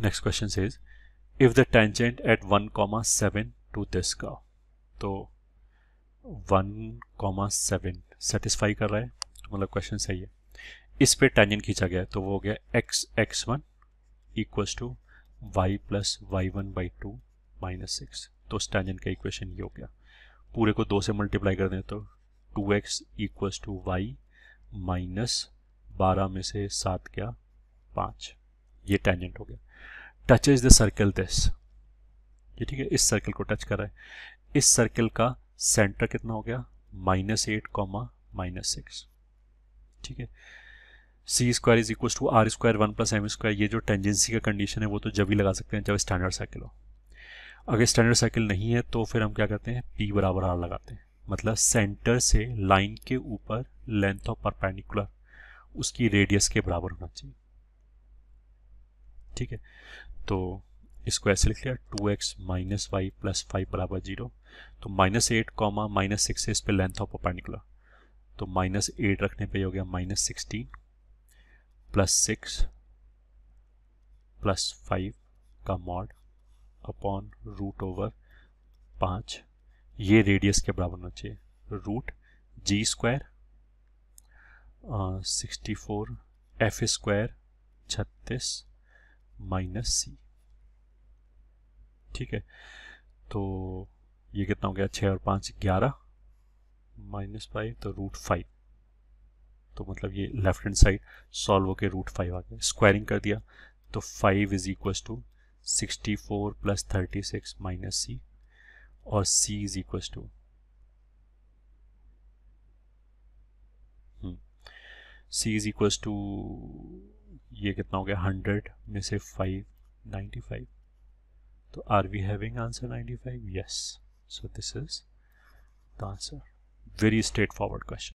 next question is if the tangent at one comma seven to this का तो one comma seven satisfy कर रहा है तो मतलब क्वेश्चन सही है इस पे टेंजेंट खींचा गया तो वो हो गया X X one equals to Y plus Y one by two minus six तो उस टेंजेंट का इक्वेशन ये हो गया पूरे को दो से मल्टीप्लाई कर दें तो two X equals to Y minus बारह में से सात क्या पाँच ये टेंजेंट हो गया touch is the circle this ये ठीक है इस सर्कल को टच कर रहा है इस सर्कल का सेंटर कितना हो गया minus eight comma minus six ठीक है C square is equal to R square one plus M square ये जो टेंजेंसी का कंडीशन है वो तो जब ही लगा सकते हैं जब स्टैंडर्ड साइकिल हो अगर स्टैंडर्ड साइकिल नहीं है तो फिर हम क्या करते हैं पी बराबर आर लगाते हैं मतलब सेंटर से लाइन के ऊपर लेंथ ऑफ परपेंडिकुलर उसकी रेडियस के बराबर होना चाहिए ठीक है तो इसको ऐसे लिख लिया two X minus Y plus five बराबर जीरो तो minus eight comma minus six इस पर लेंथ ऑफ अपार निकला तो माइनस एट रखने पे हो गया minus sixteen plus six plus five का मॉड अपॉन रूट ओवर पाँच ये रेडियस के बराबर होना चाहिए root G square sixty four F square छत्तीस माइनस सी ठीक है तो ये कितना हो गया छः और पाँच ग्यारह माइनस फाइव तो रूट फाइव तो मतलब ये लेफ्ट हैंड साइड सॉल्व होकर रूट फाइव आ गया स्क्वायरिंग कर दिया तो five is equal to sixty four plus thirty six minus C और C is equal to hmm, C is equal to ये कितना हो गया हंड्रेड में से फाइव नाइन्टी फाइव तो are we having answer ninety five yes so this is the answer very straight forward question